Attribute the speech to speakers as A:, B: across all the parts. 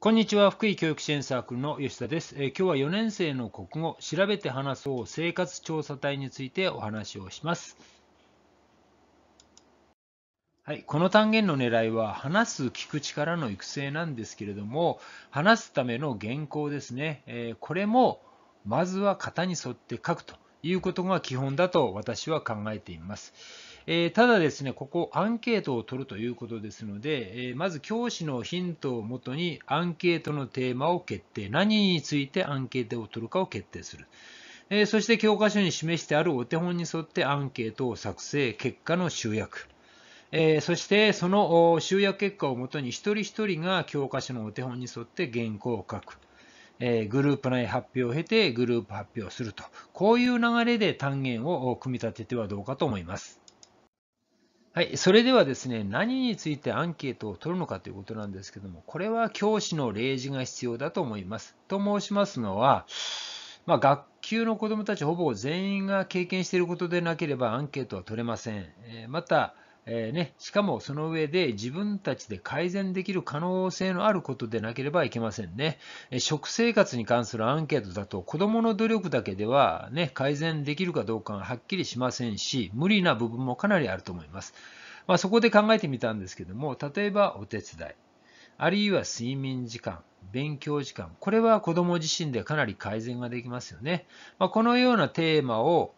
A: こんにちは福井教育支援サークルの吉田です、えー、今日は4年生の国語調べて話そう生活調査隊についてお話をしますはい、この単元の狙いは話す聞く力の育成なんですけれども話すための原稿ですね、えー、これもまずは型に沿って書くということが基本だと私は考えています。えただですね、ここアンケートを取るということですので、えまず教師のヒントをもとにアンケートのテーマを決定、何についてアンケートを取るかを決定する。えそして教科書に示してあるお手本に沿ってアンケートを作成、結果の集約。えそしてその集約結果をもとに一人一人が教科書のお手本に沿って原稿を書く。えグループ内発表を経てグループ発表すると。こういう流れで単元を組み立ててはどうかと思います。はい、それではですね、何についてアンケートを取るのかということなんですけども、これは教師の例示が必要だと思います。と申しますのは、まあ、学級の子どもたちほぼ全員が経験していることでなければアンケートは取れません。えまた、えー、ね、しかもその上で自分たちで改善できる可能性のあることでなければいけませんね。食生活に関するアンケートだと子どもの努力だけでは、ね、改善できるかどうかはっきりしませんし無理な部分もかなりあると思います。まあ、そこで考えてみたんですけども例えばお手伝いあるいは睡眠時間勉強時間。これは子ども自身でかなり改善ができますよね。まあ、このようなテーマを、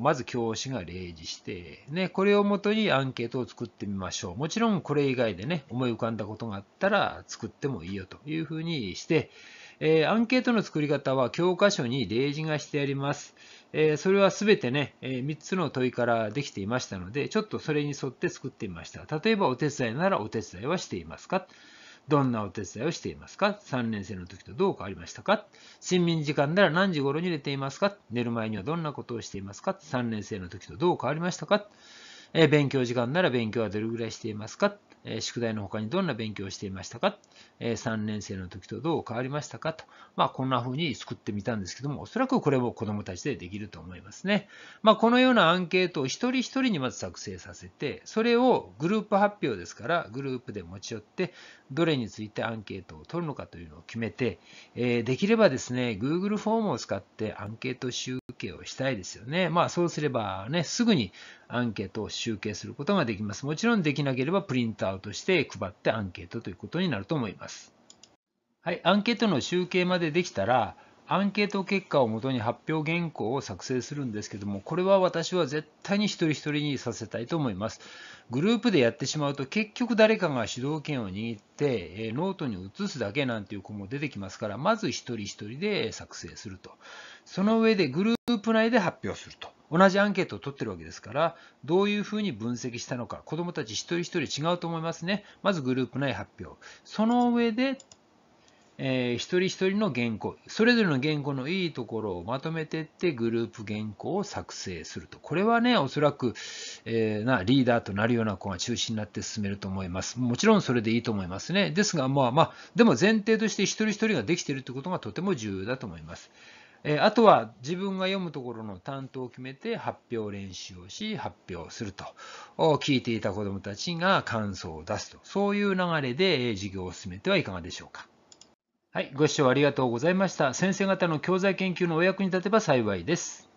A: まず教師が例示して、ね、これをもとにアンケートを作ってみましょう。もちろんこれ以外でね、思い浮かんだことがあったら作ってもいいよというふうにして、えー、アンケートの作り方は教科書に例示がしてあります。えー、それはすべてね、えー、3つの問いからできていましたので、ちょっとそれに沿って作ってみました。例えばお手伝いならお手伝いはしていますかどんなお手伝いをしていますか ?3 年生の時とどう変わりましたか睡眠時間なら何時頃に寝ていますか寝る前にはどんなことをしていますか ?3 年生の時とどう変わりましたかえ勉強時間なら勉強はどれぐらいしていますかえ宿題の他にどんな勉強をしていましたか、え3年生の時とどう変わりましたかと、まあ、こんな風に作ってみたんですけども、おそらくこれも子どもたちでできると思いますね。まあ、このようなアンケートを一人一人にまず作成させて、それをグループ発表ですから、グループで持ち寄って、どれについてアンケートを取るのかというのを決めて、えできればですね、Google フォームを使ってアンケート集計をしたいですよね。まあ、そうすればね、すぐにアンケートを集計することができます。もちろんできなければプリンアウトして配ってアンケートということになると思います。はい、アンケートの集計までできたら、アンケート結果をもとに発表原稿を作成するんですけども、これは私は絶対に一人一人にさせたいと思います。グループでやってしまうと、結局誰かが主導権を握って、えノートに移すだけなんていう子も出てきますから、まず一人一人で作成すると。その上でグループ内で発表すると。同じアンケートを取ってるわけですから、どういうふうに分析したのか、子どもたち一人一人違うと思いますね。まずグループ内発表。その上で、えー、一人一人の原稿、それぞれの原稿のいいところをまとめていってグループ原稿を作成すると。これはね、おそらく、えー、なリーダーとなるような子が中心になって進めると思います。もちろんそれでいいと思いますね。ですが、まあまあ、でも前提として一人一人ができているということがとても重要だと思います。えあとは自分が読むところの担当を決めて発表練習をし発表すると聞いていた子どもたちが感想を出すとそういう流れで授業を進めてはいかがでしょうか。はい、ご視聴ありがとうございました。先生方の教材研究のお役に立てば幸いです。